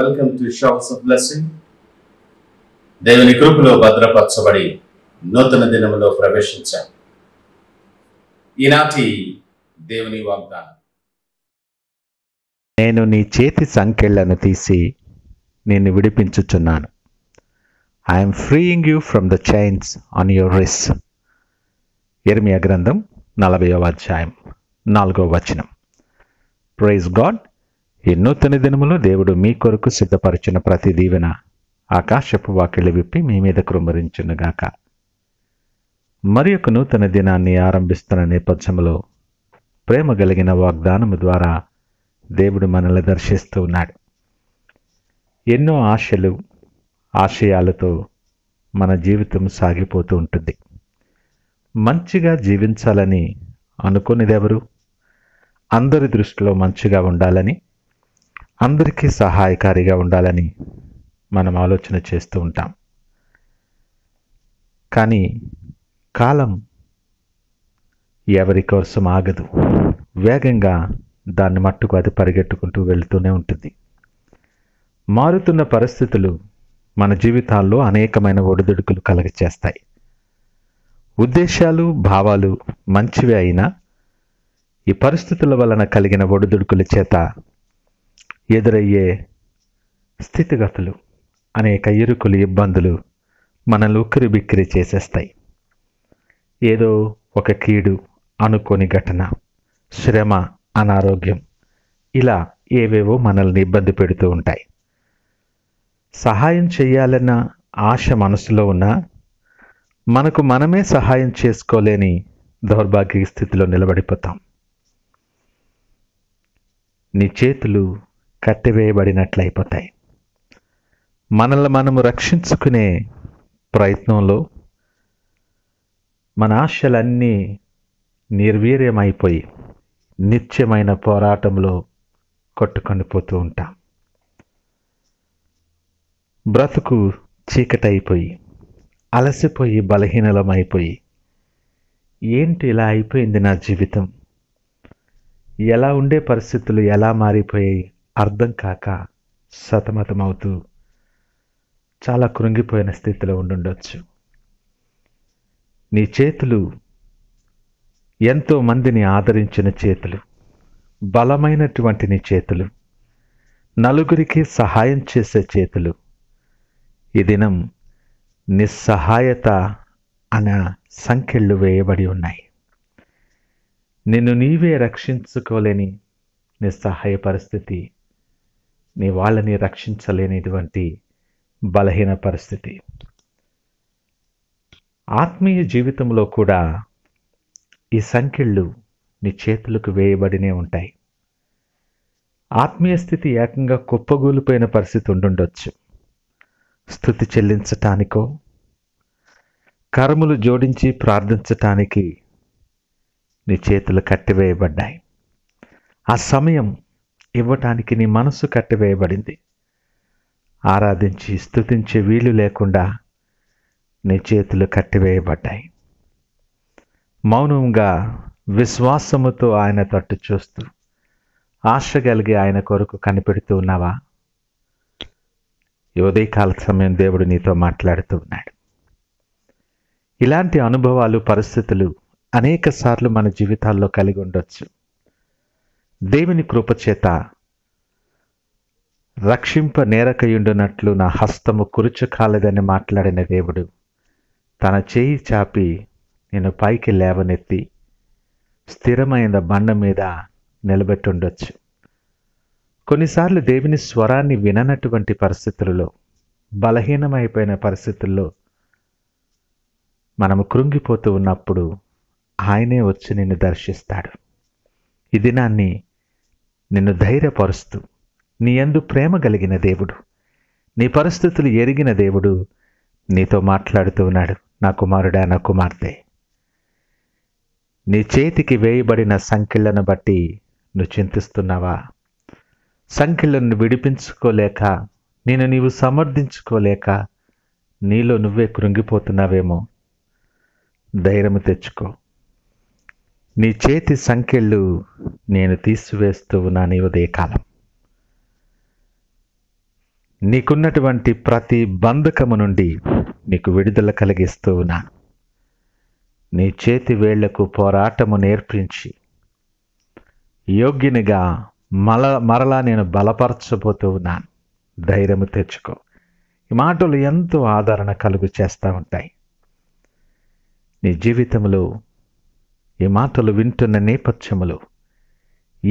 welcome to showers of blessing దేవుని కృపలో భద్రపరచబడి నూతన దినములో ప్రవేశించాం ఈనాటి దేవుని వాగ్దానం నేను నీ చేతి సంఖ్యలను తీసి నేను విడిపించుచున్నాను I'm freeing you from the chains on your wrists ఎర్మియా గ్రంథం నలభైవ అధ్యాయం నాలుగో వచనం ప్రైజ్ గాడ్ ఎన్నో తని దినములు దేవుడు మీ కొరకు సిద్ధపరిచిన ప్రతి దీవెన ఆకాశపు వాకిళ్ళు విప్పి మీ మీద కృమరించునుగాక మరి ఒక నూతన దినాన్ని ఆరంభిస్తున్న నేపథ్యంలో ప్రేమ కలిగిన వాగ్దానము ద్వారా దేవుడు మనల్ని దర్శిస్తూ ఉన్నాడు ఎన్నో ఆశలు ఆశయాలతో మన జీవితం సాగిపోతూ ఉంటుంది మంచిగా జీవించాలని అనుకునేదెవరు అందరి దృష్టిలో మంచిగా ఉండాలని అందరికీ సహాయకారిగా ఉండాలని మనం ఆలోచన చేస్తూ ఉంటాం కానీ కాలం ఎవరి కోసం ఆగదు వేగంగా దాన్ని మట్టుకు అది పరిగెట్టుకుంటూ వెళుతూనే ఉంటుంది మారుతున్న పరిస్థితులు మన జీవితాల్లో అనేకమైన ఒడిదుడుకులు కలగచేస్తాయి ఉద్దేశాలు భావాలు మంచివే అయినా ఈ పరిస్థితుల వలన కలిగిన ఒడిదుడుకుల చేత ఎదురయ్యే స్థితిగతులు అనేక ఇరుకులు ఇబ్బందులు మనల్ని ఉక్కిరి బిక్కిరి చేసేస్తాయి ఏదో ఒక కీడు అనుకోని ఘటన శ్రమ అనారోగ్యం ఇలా ఏవేవో మనల్ని ఇబ్బంది పెడుతూ ఉంటాయి సహాయం చేయాలన్న ఆశ మనసులో ఉన్నా మనకు మనమే సహాయం చేసుకోలేని దౌర్భాగ్య స్థితిలో నిలబడిపోతాం నీ చేతులు కట్టివేయబడినట్లయిపోతాయి మనల్ని మనము రక్షించుకునే ప్రయత్నంలో మన ఆశలన్నీ నిర్వీర్యమైపోయి నిత్యమైన పోరాటంలో కొట్టుకొని పోతూ ఉంటాం బ్రతుకు చీకటైపోయి అలసిపోయి బలహీనలమైపోయి ఏంటి ఇలా అయిపోయింది నా జీవితం ఎలా ఉండే పరిస్థితులు ఎలా మారిపోయాయి అర్థం కాక సతమతమవుతూ చాలా కృంగిపోయిన స్థితిలో ఉండుండొచ్చు నీ చేతులు ఎంతో మందిని ఆదరించిన చేతులు బలమైనటువంటి నీ చేతులు నలుగురికి సహాయం చేసే చేతులు ఈ దినం నిస్సహాయత అనే సంఖ్యలు వేయబడి ఉన్నాయి నిన్ను నీవే రక్షించుకోలేని నిస్సహాయ పరిస్థితి నీ వాళ్ళని రక్షించలేనిటువంటి బలహీన పరిస్థితి ఆత్మీయ జీవితంలో కూడా ఈ సంఖ్యళ్ళు నీ చేతులకు వేయబడినే ఉంటాయి ఆత్మీయ స్థితి ఏకంగా కుప్పగూలిపోయిన పరిస్థితి ఉండుండొచ్చు స్థుతి చెల్లించటానికో కరములు జోడించి ప్రార్థించటానికి నీ చేతులు కట్టివేయబడ్డాయి ఆ సమయం ఇవ్వటానికి నీ మనస్సు కట్టివేయబడింది ఆరాధించి స్థుతించే వీలు లేకుండా నీ చేతులు కట్టివేయబడ్డాయి మౌనంగా విశ్వాసముతో ఆయన తట్టు చూస్తూ ఆశ కలిగి ఆయన కొరకు కనిపెడుతూ ఉన్నావా ఉదయకాల సమయం దేవుడు నీతో మాట్లాడుతూ ఉన్నాడు ఇలాంటి అనుభవాలు పరిస్థితులు అనేక సార్లు మన జీవితాల్లో కలిగి ఉండొచ్చు దేవుని కృపచేత రక్షింప నేరకయుండునట్లు నా హస్తము కురుచు కాలేదని మాట్లాడిన దేవుడు తన చేయి చాపి నేను పైకి లేవనెత్తి స్థిరమైన బండ మీద నిలబెట్టుండొచ్చు కొన్నిసార్లు దేవుని స్వరాన్ని విననటువంటి పరిస్థితులలో బలహీనమైపోయిన పరిస్థితుల్లో మనము కృంగిపోతూ ఉన్నప్పుడు ఆయనే వచ్చి నిన్ను దర్శిస్తాడు ఈ దినాన్ని నిన్ను ధైర్యపరుస్తూ నీ యందు ప్రేమ కలిగిన దేవుడు నీ పరిస్థితులు ఎరిగిన దేవుడు నీతో మాట్లాడుతూ ఉన్నాడు నా కుమారుడా నా కుమార్తె నీ చేతికి వేయబడిన సంఖ్యలను బట్టి నువ్వు చింతిస్తున్నావా సంఖ్యలను విడిపించుకోలేక నేను నీవు సమర్థించుకోలేక నీలో నువ్వే కృంగిపోతున్నావేమో ధైర్యం తెచ్చుకో నీ చేతి సంఖ్యలు నేను తీసివేస్తూ ఉన్నాను ఉదయకాలం నీకున్నటువంటి ప్రతి బంధకము నుండి నీకు విడుదల కలిగిస్తూ ఉన్నాను నీ చేతి వేళ్లకు పోరాటము నేర్పించి యోగ్యునిగా మల మరలా నేను బలపరచబోతూ ఉన్నాను ధైర్యము తెచ్చుకో ఈ మాటలు ఎంతో ఆదరణ కలుగు చేస్తూ ఉంటాయి నీ జీవితంలో ఈ మాటలు వింటున్న నేపథ్యములు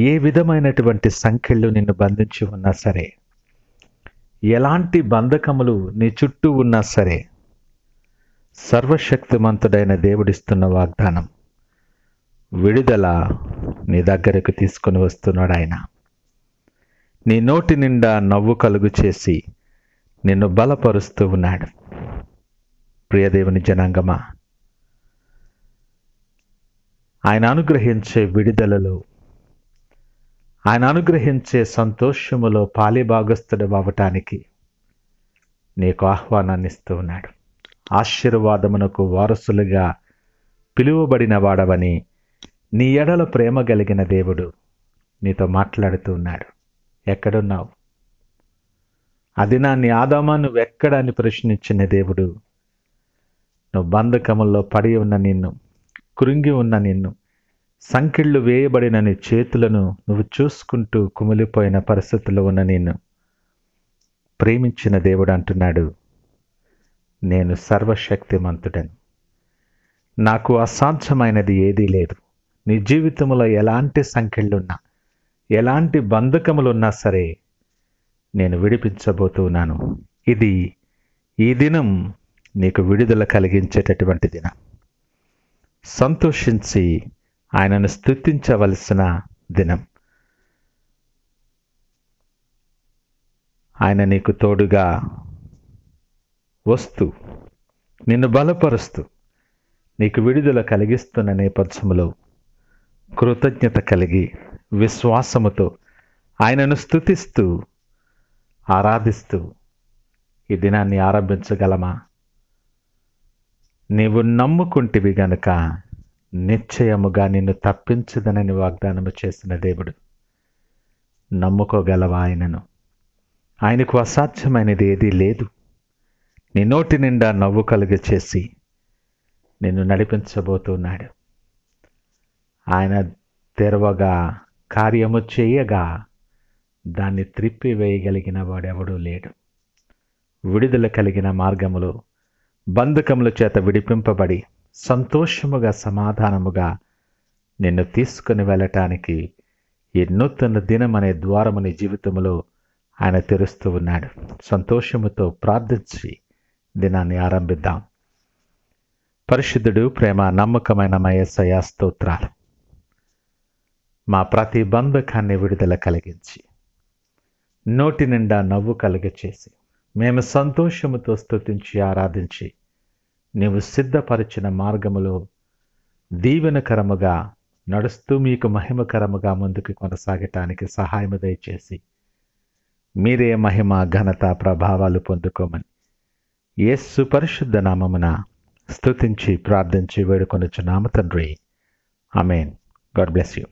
ఏ విధమైనటువంటి సంఖ్యలు నిన్ను బంధించి ఉన్నా సరే ఎలాంటి బంధకములు నీ చుట్టూ ఉన్నా సరే సర్వశక్తిమంతుడైన దేవుడిస్తున్న వాగ్దానం విడుదల నీ దగ్గరకు తీసుకుని వస్తున్నాడు ఆయన నీ నోటి నిండా నవ్వు కలుగు చేసి నిన్ను బలపరుస్తూ ఉన్నాడు ప్రియదేవుని జనాంగమా ఆయన అనుగ్రహించే విడుదలలో ఆయన అనుగ్రహించే సంతోషములో పాలిభాగస్థుడు అవ్వటానికి నీకు ఆహ్వానాన్ని ఇస్తూ ఉన్నాడు ఆశీర్వాదమునకు వారసులుగా పిలువబడిన వాడవని నీ ఎడల ప్రేమ కలిగిన దేవుడు నీతో మాట్లాడుతూ ఉన్నాడు ఎక్కడున్నావు అది నా నీ ఆదామా నువ్వెక్కడ అని ప్రశ్నించిన దేవుడు నువ్వు బంధకముల్లో పడి ఉన్న నిన్ను కృంగి ఉన్న నిన్ను సంకిళ్ళు వేయబడిన నీ చేతులను నువ్వు చూసుకుంటూ కుమిలిపోయిన పరిస్థితుల్లో ఉన్న నిన్ను ప్రేమించిన దేవుడు అంటున్నాడు నేను సర్వశక్తిమంతుడను నాకు అసాధ్యమైనది ఏదీ లేదు నీ జీవితంలో ఎలాంటి సంఖ్యలున్నా ఎలాంటి బంధకములున్నా సరే నేను విడిపించబోతున్నాను ఇది ఈ దినం నీకు విడుదల కలిగించేటటువంటి దినం సంతోషించి ఆయనను స్థుతించవలసిన దినం ఆయన నీకు తోడుగా వస్తూ నిన్ను బలపరుస్తూ నీకు విడుదల కలిగిస్తున్న నేపథ్యంలో కృతజ్ఞత కలిగి విశ్వాసముతో ఆయనను స్థుతిస్తూ ఆరాధిస్తూ ఈ దినాన్ని ఆరంభించగలమా నీవు నమ్ముకుంటివి గనుక నిశ్చయముగా నిన్ను తప్పించదనని వాగ్దానము చేసిన దేవుడు నమ్ముకోగలవా ఆయనను ఆయనకు అసాధ్యమైనది ఏదీ లేదు నీ నోటి నిండా నవ్వు కలుగ చేసి నిన్ను నడిపించబోతున్నాడు ఆయన తెరవగా కార్యము చేయగా దాన్ని త్రిప్పివేయగలిగిన వాడెవడూ లేడు విడుదల కలిగిన మార్గములు బంధుకముల చేత విడిపింపబడి సంతోషముగా సమాధానముగా నిన్ను తీసుకుని వెళ్ళటానికి ఈ నూతన దినం అనే ద్వారముని జీవితంలో ఆయన తెరుస్తూ ఉన్నాడు సంతోషముతో ప్రార్థించి దినాన్ని ఆరంభిద్దాం పరిశుద్ధుడు ప్రేమ నమ్మకమైన మయసయ స్తోత్రాలు మా ప్రతి బంధకాన్ని విడుదల కలిగించి నోటి నిండా నవ్వు కలిగ చేసి మేము సంతోషముతో స్థుతించి ఆరాధించి నీవు సిద్ధపరిచిన మార్గములో దీవెనకరముగా నడుస్తూ మీకు మహిమకరముగా ముందుకు కొనసాగటానికి సహాయము దయచేసి మీరే మహిమ ఘనత ప్రభావాలు పొందుకోమని ఏ పరిశుద్ధ నామమున స్థుతించి ప్రార్థించి వేడుకొనిచ్చు నామ తండ్రి అమేన్ గాడ్ బ్లెస్ యూ